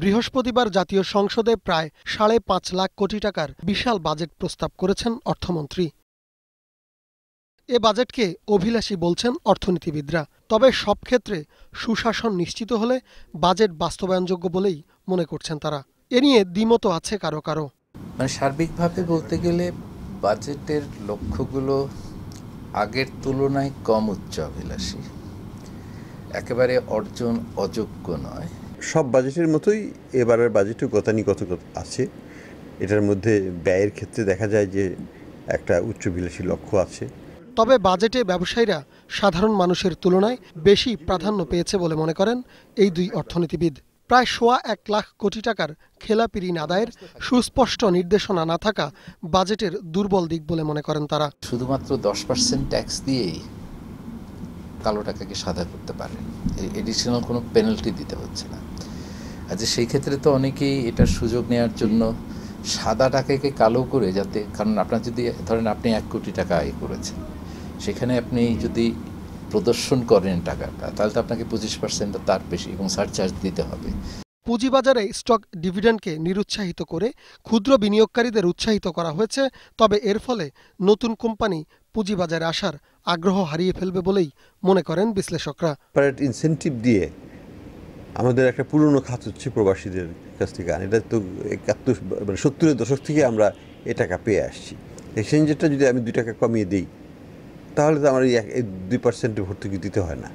বৃহস্পতিবার জাতীয় সংসদে প্রায় সাড়ে পাঁচ লাখ কোটি টাকার বিশাল বাজেট প্রস্তাব করেছেন অর্থমন্ত্রী এ বাজেটকে অভিলাষী বলছেন অর্থনীতিবিদরা তবে সব ক্ষেত্রে সুশাসন নিশ্চিত হলে বাজেট বাস্তবায়নযোগ্য বলেই মনে করছেন তারা এ নিয়ে দ্বিমতো আছে কারো কারো মানে সার্বিকভাবে বলতে গেলে বাজেটের লক্ষ্যগুলো আগের তুলনায় কম উচ্চ অভিলাষী একেবারে অর্জন অযোগ্য নয় সব বাজেটের মতোই এবারের বাজেটও গতানুগতিক আছে এটার মধ্যে ব্যয়ের ক্ষেত্রে দেখা যায় যে একটা উচ্চবিলাসী লক্ষ্য আছে তবে বাজেটে ব্যবসায়ীরা সাধারণ মানুষের তুলনায় বেশি প্রাধান্য পেয়েছে বলে মনে করেন এই দুই অর্থনীতিবিদ প্রায় সোয়া এক লাখ কোটি টাকার খেলাপি ঋণ আদায়ের সুস্পষ্ট নির্দেশনা না থাকা বাজেটের দুর্বল দিক বলে মনে করেন তারা শুধুমাত্র দশ পার্সেন্ট ট্যাক্স দিয়েই কালো টাকাকে সাদা করতে পারেন এডিশনাল কোনো পেনাল্টি দিতে হচ্ছে না আচ্ছা সেই ক্ষেত্রে তো অনেকেই এটার সুযোগ নেওয়ার জন্য সাদা টাকাকে কালো করে যাতে কারণ আপনার যদি ধরেন আপনি এক কোটি টাকা আয় করেছেন সেখানে আপনি যদি প্রদর্শন করেন টাকাটা তাহলে তো আপনাকে পঁচিশ পার্সেন্ট তার বেশি এবং সারচার্জ দিতে হবে পুঁজিবাজারে স্টক ডিভিডেন্ডকে নিরুৎসাহিত করে ক্ষুদ্র বিনিয়োগকারীদের উৎসাহিত করা হয়েছে তবে এর ফলে নতুন কোম্পানি পুঁজিবাজারে আসার আগ্রহ হারিয়ে ফেলবে বলেই মনে করেন বিশ্লেষকরা ইনসেন্টিভ দিয়ে আমাদের একটা পুরনো খাত হচ্ছে প্রবাসীদের কাছ থেকে আন এটা তো একাত্তর মানে সত্তরের দশক থেকে আমরা এ টাকা পেয়ে আসছি এক্সচেঞ্জেরটা যদি আমি দুই টাকা কমিয়ে দিই তাহলে তো আমার এই দুই পার্সেন্ট ভর্তুকি দিতে হয় না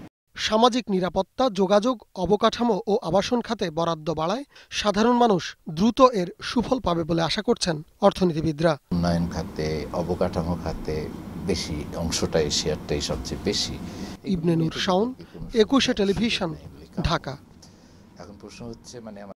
সামাজিক নিরাপত্তা যোগাযোগ অবকাঠামো ও আবাসন খাতে বরাদ্দ বাড়ায় সাধারণ মানুষ দ্রুত এর সুফল পাবে বলে আশা করছেন অর্থনীতিবিদরা উন্নয়ন খাতে অবকাঠামো খাতে বেশি অংশটাই শেয়ারটাই সবচেয়ে বেশি ইবনে নুর শাউন একুশে টেলিভিশন ঢাকা এখন প্রশ্ন হচ্ছে মানে